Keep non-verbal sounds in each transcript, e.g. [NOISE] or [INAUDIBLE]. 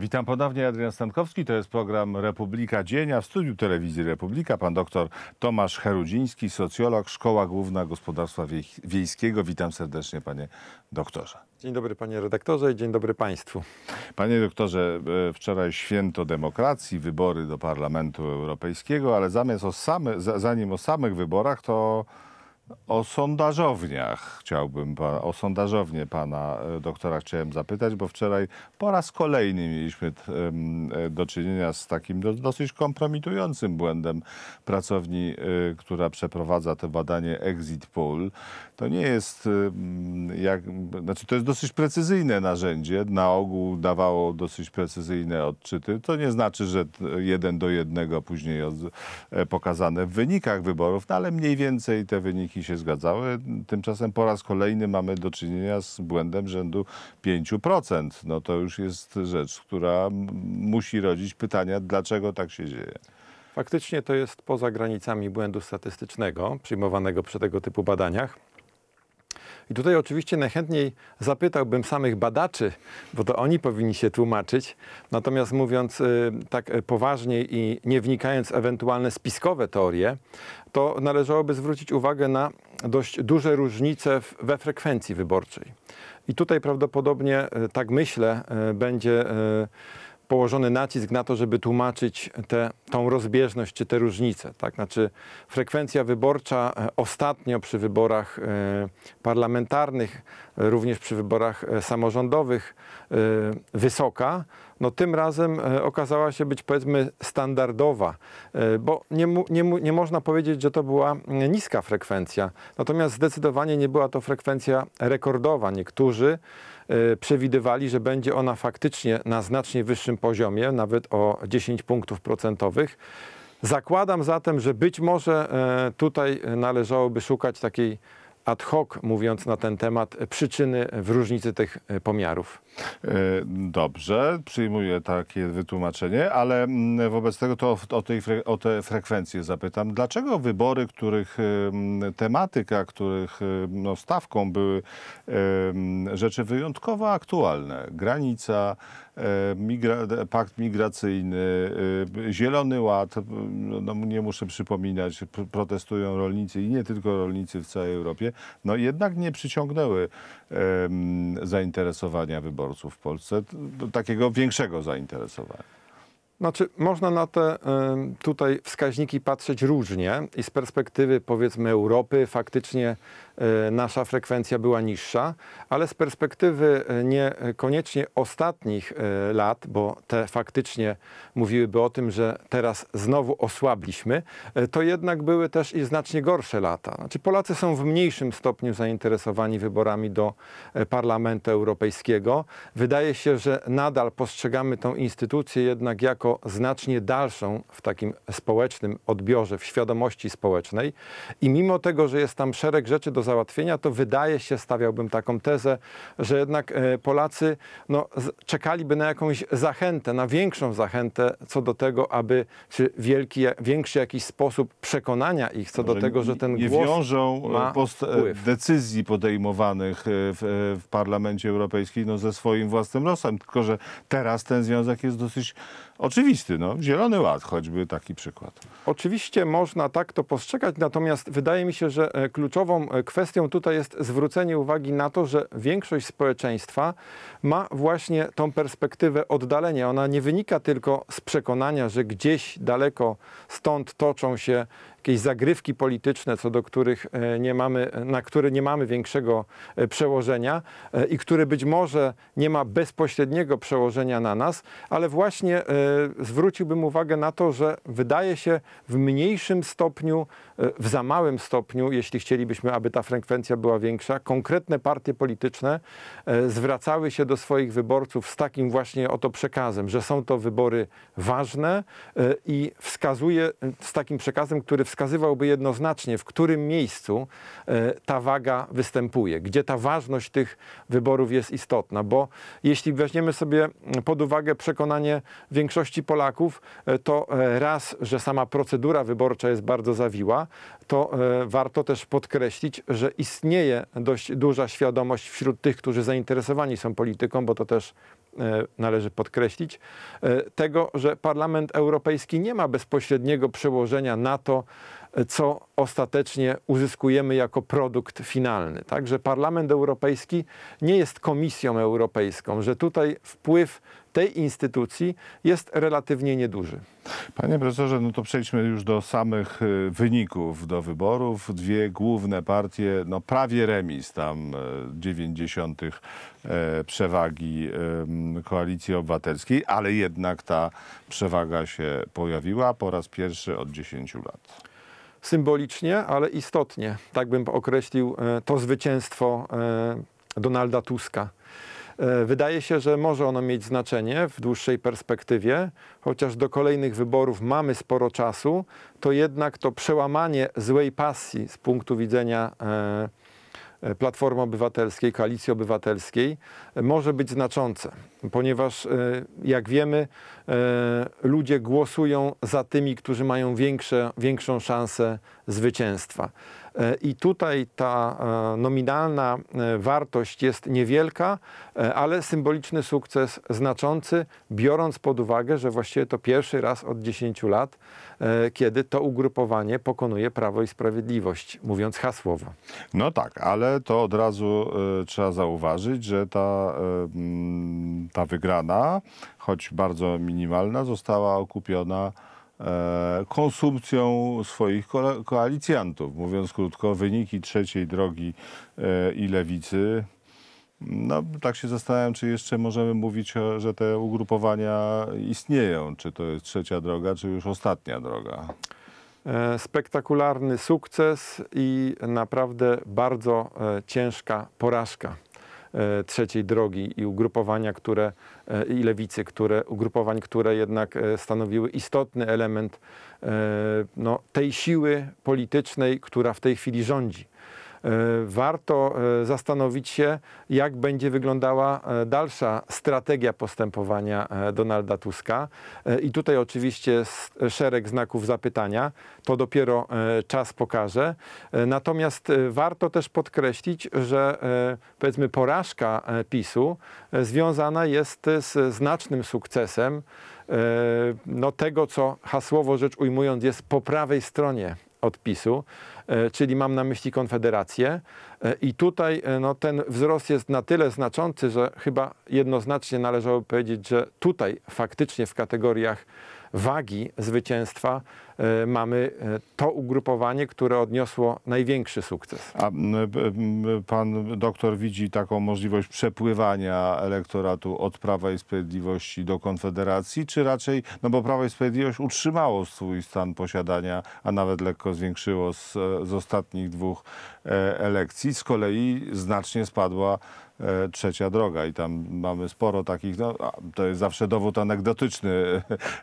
Witam ponownie, Adrian Stankowski. To jest program Republika Dzienia. W studiu telewizji Republika pan doktor Tomasz Herudziński, socjolog, Szkoła Główna Gospodarstwa Wiejskiego. Witam serdecznie panie doktorze. Dzień dobry panie redaktorze i dzień dobry państwu. Panie doktorze, e, wczoraj święto demokracji, wybory do Parlamentu Europejskiego, ale zamiast o same, zanim o samych wyborach, to o sondażowniach chciałbym, o sondażownię pana e, doktora chciałem zapytać, bo wczoraj po raz kolejny mieliśmy e, do czynienia z takim dosyć kompromitującym błędem pracowni, e, która przeprowadza to badanie Exit Poll. To nie jest, jak, znaczy to jest dosyć precyzyjne narzędzie, na ogół dawało dosyć precyzyjne odczyty. To nie znaczy, że jeden do jednego później pokazane w wynikach wyborów, no ale mniej więcej te wyniki wyniki się zgadzały. Tymczasem po raz kolejny mamy do czynienia z błędem rzędu 5%. No to już jest rzecz, która musi rodzić pytania, dlaczego tak się dzieje. Faktycznie to jest poza granicami błędu statystycznego przyjmowanego przy tego typu badaniach. I tutaj oczywiście najchętniej zapytałbym samych badaczy, bo to oni powinni się tłumaczyć. Natomiast mówiąc y, tak y, poważniej i nie wnikając w ewentualne spiskowe teorie, to należałoby zwrócić uwagę na dość duże różnice we frekwencji wyborczej. I tutaj prawdopodobnie, y, tak myślę, będzie położony nacisk na to, żeby tłumaczyć tę rozbieżność czy te różnice. Tak? Znaczy, frekwencja wyborcza e, ostatnio przy wyborach e, parlamentarnych, również przy wyborach e, samorządowych wysoka, no tym razem okazała się być powiedzmy standardowa, bo nie, nie, nie można powiedzieć, że to była niska frekwencja. Natomiast zdecydowanie nie była to frekwencja rekordowa. Niektórzy Y, przewidywali, że będzie ona faktycznie na znacznie wyższym poziomie, nawet o 10 punktów procentowych. Zakładam zatem, że być może e, tutaj należałoby szukać takiej ad hoc, mówiąc na ten temat, przyczyny w różnicy tych e, pomiarów. E, dobrze, przyjmuję takie wytłumaczenie, ale mm, wobec tego to o, tej, o te frekwencje zapytam. Dlaczego wybory, których mm, tematyka, których mm, no, stawką były rzeczy wyjątkowo aktualne, granica, migra pakt migracyjny, Zielony Ład, no, nie muszę przypominać, protestują rolnicy i nie tylko rolnicy w całej Europie, no jednak nie przyciągnęły zainteresowania wyborów dworcu w Polsce, do takiego większego zainteresowania? Znaczy, można na te y, tutaj wskaźniki patrzeć różnie i z perspektywy powiedzmy Europy faktycznie E, nasza frekwencja była niższa, ale z perspektywy e, niekoniecznie ostatnich e, lat, bo te faktycznie mówiłyby o tym, że teraz znowu osłabliśmy, to jednak były też i znacznie gorsze lata. Znaczy Polacy są w mniejszym stopniu zainteresowani wyborami do Parlamentu Europejskiego. Wydaje się, że nadal postrzegamy tą instytucję jednak jako znacznie dalszą w takim społecznym odbiorze, w świadomości społecznej i mimo tego, że jest tam szereg rzeczy do załatwienia, to wydaje się, stawiałbym taką tezę, że jednak e, Polacy no, czekaliby na jakąś zachętę, na większą zachętę co do tego, aby czy wielki, większy jakiś sposób przekonania ich co do tego, że ten nie głos. Nie wiążą e, e, decyzji podejmowanych w, w Parlamencie Europejskim no, ze swoim własnym losem, tylko że teraz ten związek jest dosyć oczywisty. No. Zielony Ład choćby taki przykład. Oczywiście można tak to postrzegać, natomiast wydaje mi się, że e, kluczową e, kwestią tutaj jest zwrócenie uwagi na to, że większość społeczeństwa ma właśnie tą perspektywę oddalenia. Ona nie wynika tylko z przekonania, że gdzieś daleko stąd toczą się jakieś zagrywki polityczne, co do których e, nie mamy, na które nie mamy większego e, przełożenia e, i które być może nie ma bezpośredniego przełożenia na nas, ale właśnie zwróciłbym uwagę na to, że wydaje się w mniejszym stopniu w za małym stopniu, jeśli chcielibyśmy, aby ta frekwencja była większa, konkretne partie polityczne e, zwracały się do swoich wyborców z takim właśnie oto przekazem, że są to wybory ważne e, i wskazuje z takim przekazem, który wskazywałby jednoznacznie, w którym miejscu e, ta waga występuje, gdzie ta ważność tych wyborów jest istotna, bo jeśli weźmiemy sobie pod uwagę przekonanie większości Polaków, to raz, że sama procedura wyborcza jest bardzo zawiła, to e, warto też podkreślić, że istnieje dość duża świadomość wśród tych, którzy zainteresowani są polityką, bo to też e, należy podkreślić, e, tego, że Parlament Europejski nie ma bezpośredniego przełożenia na to, co ostatecznie uzyskujemy jako produkt finalny. Także Parlament Europejski nie jest Komisją Europejską, że tutaj wpływ tej instytucji jest relatywnie nieduży. Panie profesorze, no to przejdźmy już do samych y, wyników, do wyborów. Dwie główne partie, no prawie remis, tam 90 y, e, przewagi Koalicji Obywatelskiej, ale jednak ta przewaga się pojawiła po raz pierwszy od 10 lat symbolicznie, ale istotnie, tak bym określił e, to zwycięstwo e, Donalda Tuska. E, wydaje się, że może ono mieć znaczenie w dłuższej perspektywie, chociaż do kolejnych wyborów mamy sporo czasu, to jednak to przełamanie złej pasji z punktu widzenia e, e, Platformy Obywatelskiej, Koalicji Obywatelskiej może być znaczące, ponieważ jak wiemy, ludzie głosują za tymi, którzy mają większe, większą szansę zwycięstwa. E, I tutaj ta e, nominalna e, wartość jest niewielka, ale symboliczny sukces znaczący, biorąc pod uwagę, że właściwie to pierwszy raz od 10 lat, kiedy to ugrupowanie pokonuje Prawo i Sprawiedliwość, mówiąc hasłowo. No tak, ale to od razu trzeba zauważyć, że ta, ta wygrana, choć bardzo minimalna, została okupiona E, konsumpcją swoich koalicjantów. Mówiąc krótko, wyniki trzeciej drogi e, i lewicy. No, tak się zastanawiam, czy jeszcze możemy mówić, że te ugrupowania istnieją. Czy to jest trzecia droga, czy już ostatnia droga? E, spektakularny sukces i naprawdę bardzo ciężka porażka. E, trzeciej drogi i ugrupowania, które e, i lewicy, które, ugrupowań, które jednak e, stanowiły istotny element no, tej siły politycznej, która w tej chwili rządzi. E, warto e, zastanowić się, jak będzie wyglądała e, dalsza strategia postępowania Donalda Tuska. I tutaj oczywiście szereg znaków zapytania. To dopiero czas pokaże. Natomiast warto też podkreślić, że powiedzmy porażka PiSu związana jest z znacznym sukcesem no, tego, co hasłowo rzecz ujmując jest po prawej stronie odpisu. E, czyli mam na myśli Konfederację. E, I tutaj e, no, ten wzrost jest na tyle znaczący, że chyba jednoznacznie należałoby powiedzieć, że tutaj faktycznie w kategoriach wagi zwycięstwa e, mamy e, to ugrupowanie, które odniosło największy sukces. A pan doktor widzi taką możliwość przepływania elektoratu od Prawa i Sprawiedliwości do Konfederacji, czy raczej, no bo Prawo i Sprawiedliwość utrzymało swój stan posiadania, a nawet lekko zwiększyło z, z ostatnich dwóch e, elekcji. Z kolei znacznie spadła E, trzecia droga i tam mamy sporo takich, no, to jest zawsze dowód anegdotyczny,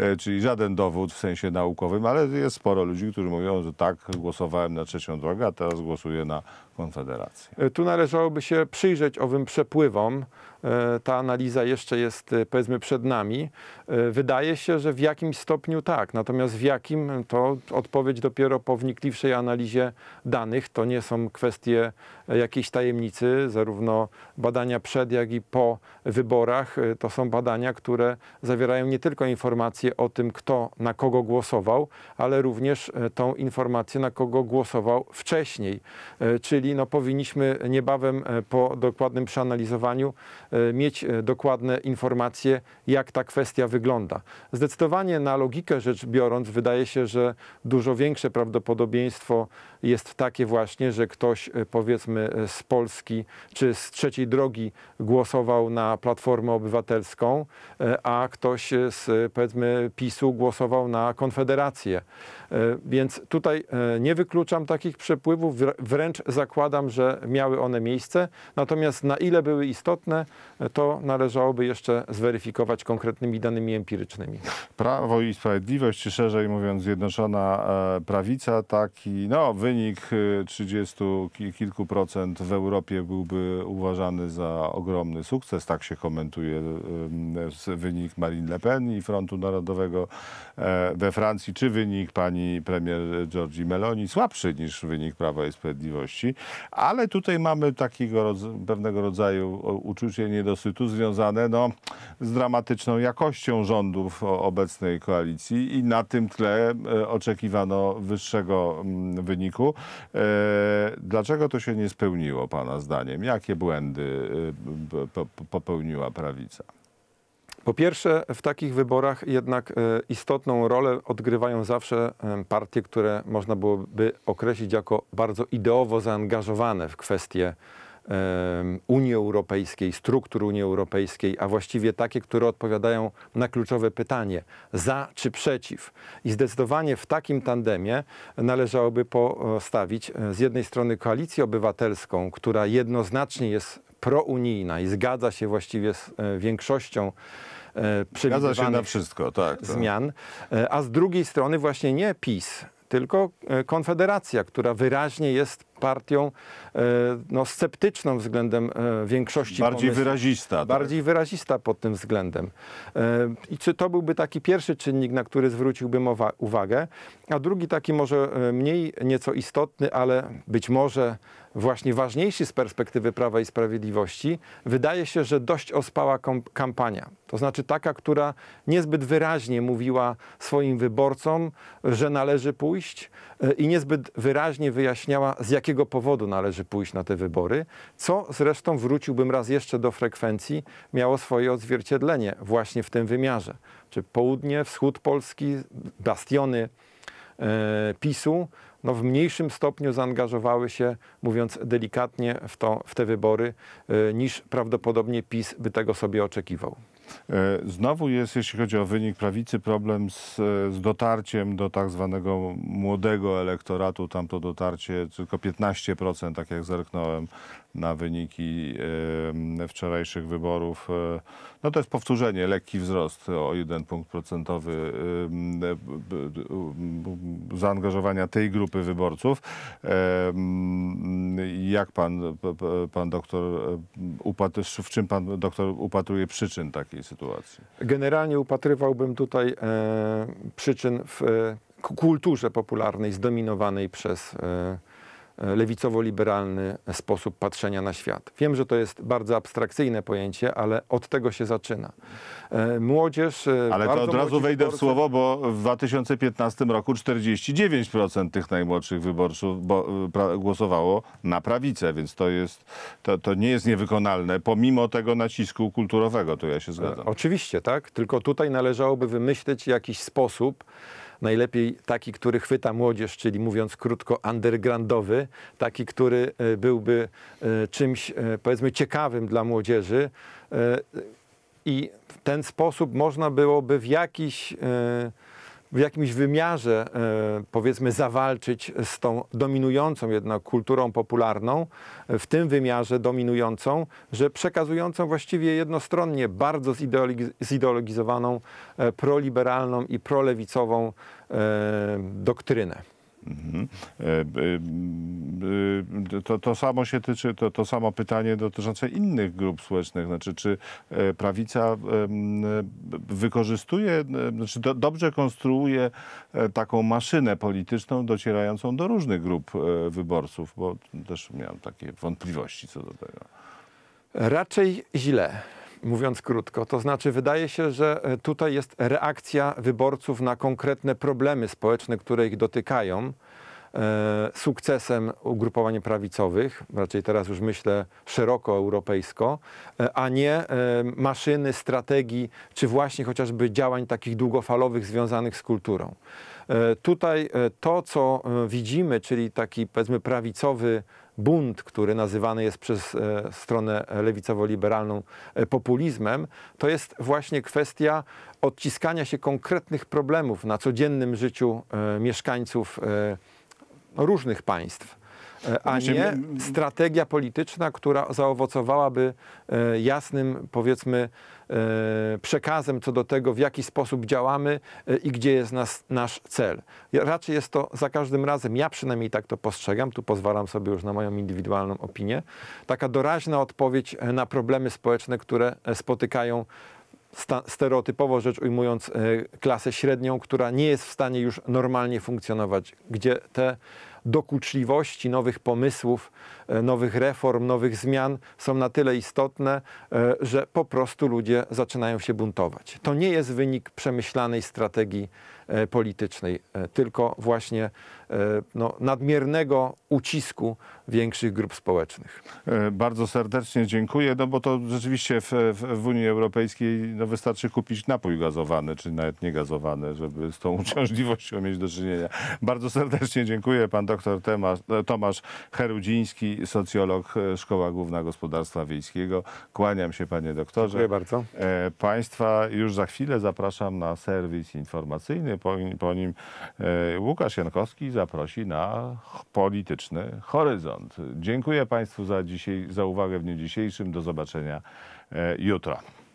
e, e, czyli żaden dowód w sensie naukowym, ale jest sporo ludzi, którzy mówią, że tak, głosowałem na trzecią drogę, a teraz głosuję na Konfederacja. E, tu należałoby się przyjrzeć owym przepływom. E, ta analiza jeszcze jest, e, powiedzmy, przed nami. Wydaje się, że w jakimś stopniu tak, natomiast w jakim to odpowiedź dopiero po wnikliwszej analizie danych. To nie są kwestie jakiejś tajemnicy, zarówno badania przed, jak i po wyborach. To są badania, które zawierają nie tylko informacje o tym, kto na kogo głosował, ale również tą informację, na kogo głosował wcześniej, czyli no, powinniśmy niebawem e, po dokładnym przeanalizowaniu e, mieć e, dokładne informacje, jak ta kwestia wygląda. Zdecydowanie na logikę rzecz biorąc, wydaje się, że dużo większe prawdopodobieństwo jest takie właśnie, że ktoś e, powiedzmy e, z Polski czy z trzeciej drogi głosował na Platformę Obywatelską, e, a ktoś z powiedzmy PiSu głosował na Konfederację. Więc tutaj nie wykluczam takich przepływów, wręcz zakładam, że miały one miejsce. Natomiast na ile były istotne, to należałoby jeszcze zweryfikować konkretnymi danymi empirycznymi. Prawo i Sprawiedliwość, czy szerzej mówiąc Zjednoczona Prawica, taki no wy wynik 30 y, kilku procent w Europie byłby uważany za ogromny sukces. Tak się komentuje y, y, wynik Marine Le Pen i Frontu Narodowego e, we Francji, czy wynik pani premier Giorgi Meloni, słabszy niż wynik Prawa i Sprawiedliwości. Ale tutaj mamy takiego pewnego rodzaju uczucie niedosytu związane no, z dramatyczną jakością rządów obecnej koalicji i na tym tle e, oczekiwano wyższego mm, wyniku E, dlaczego to się nie spełniło Pana zdaniem? Jakie błędy e, popełniła prawica? Po pierwsze, w takich wyborach jednak e, istotną rolę odgrywają zawsze partie, które można byłoby określić jako bardzo ideowo zaangażowane w kwestie Unii Europejskiej, struktur Unii Europejskiej, a właściwie takie, które odpowiadają na kluczowe pytanie za czy przeciw. I zdecydowanie w takim tandemie należałoby postawić e, z jednej strony koalicję obywatelską, która jednoznacznie jest prounijna i zgadza się właściwie z e, większością e, Zgadza się na wszystko, tak, tak. zmian, a z drugiej strony właśnie nie PiS, tylko Konfederacja, która wyraźnie jest partią e, no, sceptyczną względem e, większości Bardziej wyrazista. Tak. Bardziej tak? wyrazista pod tym względem. E, I czy to byłby taki pierwszy czynnik, na który zwróciłbym uwagę, a drugi taki może mniej nieco istotny, ale być może właśnie ważniejszy z perspektywy Prawa i Sprawiedliwości, wydaje się, że dość ospała kampania. To znaczy taka, która niezbyt wyraźnie mówiła swoim wyborcom, że należy pójść i niezbyt wyraźnie wyjaśniała, z jakich jakiego powodu należy pójść na te wybory, co zresztą wróciłbym raz jeszcze do frekwencji, miało swoje odzwierciedlenie właśnie w tym wymiarze. Czy południe, wschód Polski, bastiony e, PiSu no w mniejszym stopniu zaangażowały się, mówiąc delikatnie, w, to, w te wybory, e, niż prawdopodobnie PiS by tego sobie oczekiwał. E, znowu jest, jeśli chodzi o wynik prawicy, problem z, e, z dotarciem do tak zwanego młodego elektoratu. Tam to dotarcie tylko 15%, tak jak zerknąłem na wyniki e, wczorajszych wyborów. No to jest powtórzenie, lekki wzrost o jeden punkt procentowy zaangażowania tej grupy wyborców. Mm, jak pan, pan doktor, w czym pan doktor upatruje przyczyn takich? takiej sytuacji? Generalnie upatrywałbym tutaj e, przyczyn w e, kulturze popularnej zdominowanej przez e, E, lewicowo-liberalny sposób patrzenia na świat. Wiem, że to jest bardzo abstrakcyjne pojęcie, ale od tego się zaczyna. E, młodzież. E, ale to od razu wejdę wyborcy... w słowo, bo w 2015 roku 49% tych najmłodszych wyborców głosowało na prawicę, więc to, jest, to, to nie jest niewykonalne, pomimo tego nacisku kulturowego, to ja się zgadzam. Oczywiście, tak. Tylko tutaj należałoby wymyślić jakiś sposób, najlepiej taki, który chwyta młodzież, czyli mówiąc krótko undergroundowy, taki, który e, byłby e, czymś e, powiedzmy ciekawym dla młodzieży i w ten sposób można byłoby w jakiś w jakimś wymiarze, e, powiedzmy, zawalczyć z tą dominującą jednak kulturą popularną, w tym wymiarze dominującą, że przekazującą właściwie jednostronnie bardzo zideologizowaną, e, proliberalną i prolewicową e, doktrynę. Mhm. Y, to, to samo się tyczy, to, to samo pytanie dotyczące innych grup społecznych. Znaczy, czy e, prawica wykorzystuje, znaczy do, dobrze konstruuje e, taką maszynę polityczną docierającą do różnych grup e, wyborców, bo też miałem takie wątpliwości co do tego. Raczej źle mówiąc krótko. To znaczy, wydaje się, że tutaj jest reakcja wyborców na konkretne problemy społeczne, które ich dotykają. E, sukcesem ugrupowań prawicowych, raczej teraz już myślę szeroko europejsko, e, a nie e, maszyny, strategii, czy właśnie chociażby działań takich długofalowych związanych z kulturą. Tutaj to, co widzimy, czyli taki powiedzmy prawicowy bunt, który nazywany jest przez stronę lewicowo-liberalną populizmem, to jest właśnie kwestia odciskania się konkretnych problemów na codziennym życiu mieszkańców różnych państw, e, a znaczy, nie strategia polityczna, która zaowocowałaby e, jasnym, powiedzmy, e, przekazem co do tego, w jaki sposób działamy i gdzie jest nas, nasz cel. Raczej jest to za każdym razem, ja przynajmniej tak to postrzegam, tu pozwalam sobie już na moją indywidualną opinię, taka doraźna odpowiedź na problemy społeczne, które spotykają stereotypowo rzecz ujmując, e, klasę średnią, która nie jest w stanie już normalnie funkcjonować, gdzie te dokuczliwości, nowych pomysłów, e, nowych reform, nowych zmian są na tyle istotne, e, że po prostu ludzie zaczynają się buntować. To nie jest wynik przemyślanej strategii e, politycznej, tylko właśnie no, nadmiernego ucisku większych grup społecznych. Bardzo serdecznie dziękuję, no bo to rzeczywiście w, w, Unii Europejskiej no wystarczy kupić napój gazowany, czy nawet nie gazowany, żeby z tą [LAUGHS] uciążliwością mieć do czynienia. Bardzo serdecznie dziękuję pan doktor dr Tomasz, e, Tomasz Herudziński, socjolog e, Szkoła Główna Gospodarstwa Wiejskiego. Kłaniam się panie doktorze. Dziękuję bardzo. E, państwa już za chwilę zapraszam na serwis informacyjny. Po, po nim Łukasz Jankowski zaprosi na polityczny horyzont. Dziękuję państwu za, dzisiaj, za uwagę w dniu dzisiejszym. Do zobaczenia jutro.